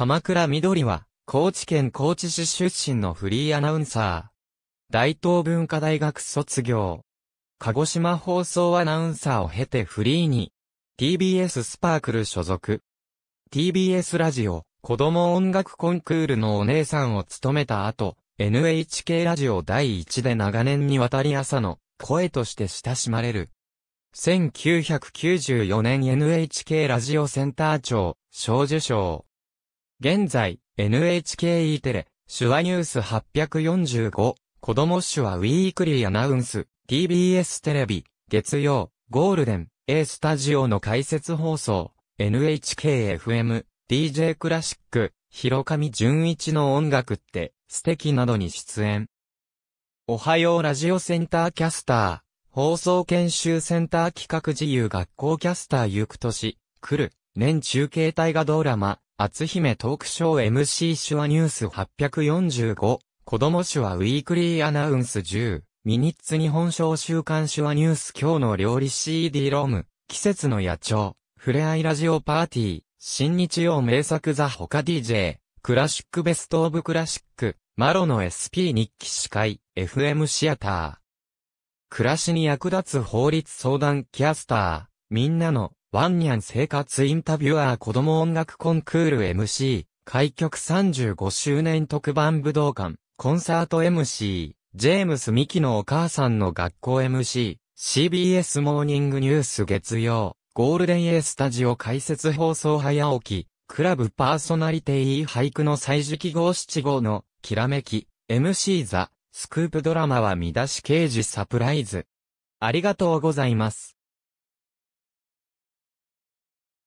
鎌倉緑は、高知県高知市出身のフリーアナウンサー。大東文化大学卒業。鹿児島放送アナウンサーを経てフリーに、TBS スパークル所属。TBS ラジオ、子供音楽コンクールのお姉さんを務めた後、NHK ラジオ第一で長年にわたり朝の声として親しまれる。1994年 NHK ラジオセンター長、小受賞。現在、NHKE テレ、手話ニュース845、子供手話ウィークリーアナウンス、TBS テレビ、月曜、ゴールデン、A スタジオの解説放送、NHKFM、DJ クラシック、広上純一の音楽って、素敵などに出演。おはようラジオセンターキャスター、放送研修センター企画自由学校キャスターゆく年、来る、年中携帯画、ドラマ、厚姫トークショー MC 手話ニュース845、子供手話ウィークリーアナウンス10、ミニッツ日本小週刊手話ニュース今日の料理 CD ローム、季節の野鳥、ふれあいラジオパーティー、新日曜名作ザ他 DJ、クラシックベストオブクラシック、マロの SP 日記司会、FM シアター。暮らしに役立つ法律相談キャスター、みんなのワンニャン生活インタビュアー子供音楽コンクール MC、開局35周年特番武道館、コンサート MC、ジェームス・ミキのお母さんの学校 MC、CBS モーニングニュース月曜、ゴールデン A スタジオ解説放送早起き、クラブパーソナリティ俳句の最時記号七号の、きらめき、MC ザ、スクープドラマは見出し刑事サプライズ。ありがとうございます。